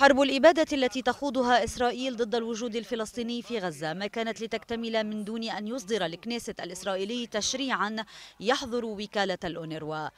حرب الإبادة التي تخوضها إسرائيل ضد الوجود الفلسطيني في غزة ما كانت لتكتمل من دون أن يصدر الكنيست الإسرائيلي تشريعا يحظر وكالة الأونروا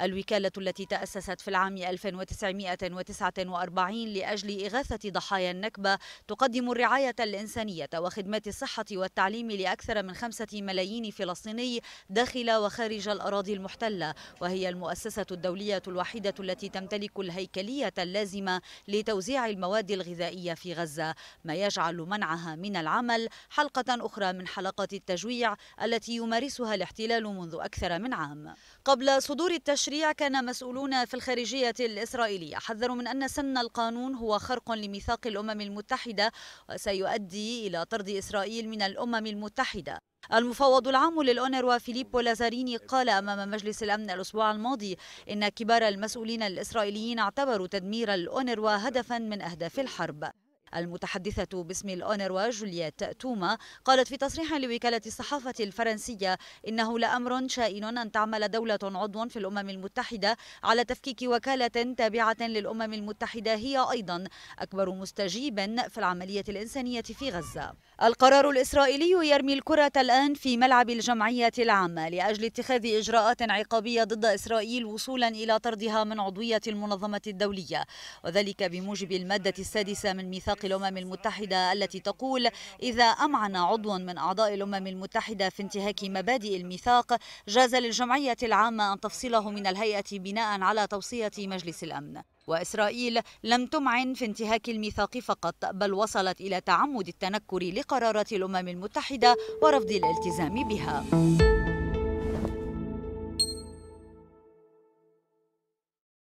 الوكالة التي تأسست في العام 1949 لأجل إغاثة ضحايا النكبة تقدم الرعاية الإنسانية وخدمات الصحة والتعليم لأكثر من خمسة ملايين فلسطيني داخل وخارج الأراضي المحتلة وهي المؤسسة الدولية الوحيدة التي تمتلك الهيكلية اللازمة لتوزيع المواد الغذائية في غزة ما يجعل منعها من العمل حلقة أخرى من حلقات التجويع التي يمارسها الاحتلال منذ أكثر من عام قبل صدور التش... التشريع كان مسؤولون في الخارجية الإسرائيلية حذروا من أن سن القانون هو خرق لميثاق الأمم المتحدة وسيؤدي إلى طرد إسرائيل من الأمم المتحدة المفوض العام للأونروا فيليبو لازاريني قال أمام مجلس الأمن الأسبوع الماضي إن كبار المسؤولين الإسرائيليين اعتبروا تدمير الأونروا هدفا من أهداف الحرب المتحدثة باسم الأونروا جولييت توما قالت في تصريح لوكالة الصحافة الفرنسية إنه لأمر شائن أن تعمل دولة عضو في الأمم المتحدة على تفكيك وكالة تابعة للأمم المتحدة هي أيضا أكبر مستجيب في العملية الإنسانية في غزة القرار الإسرائيلي يرمي الكرة الآن في ملعب الجمعية العامة لأجل اتخاذ إجراءات عقابية ضد إسرائيل وصولا إلى طردها من عضوية المنظمة الدولية وذلك بموجب المادة السادسة من ميثاق تطبيق الأمم المتحدة التي تقول إذا أمعن عضو من أعضاء الأمم المتحدة في انتهاك مبادئ الميثاق جاز للجمعية العامة أن تفصله من الهيئة بناء على توصية مجلس الأمن وإسرائيل لم تمعن في انتهاك الميثاق فقط بل وصلت إلى تعمد التنكر لقرارات الأمم المتحدة ورفض الالتزام بها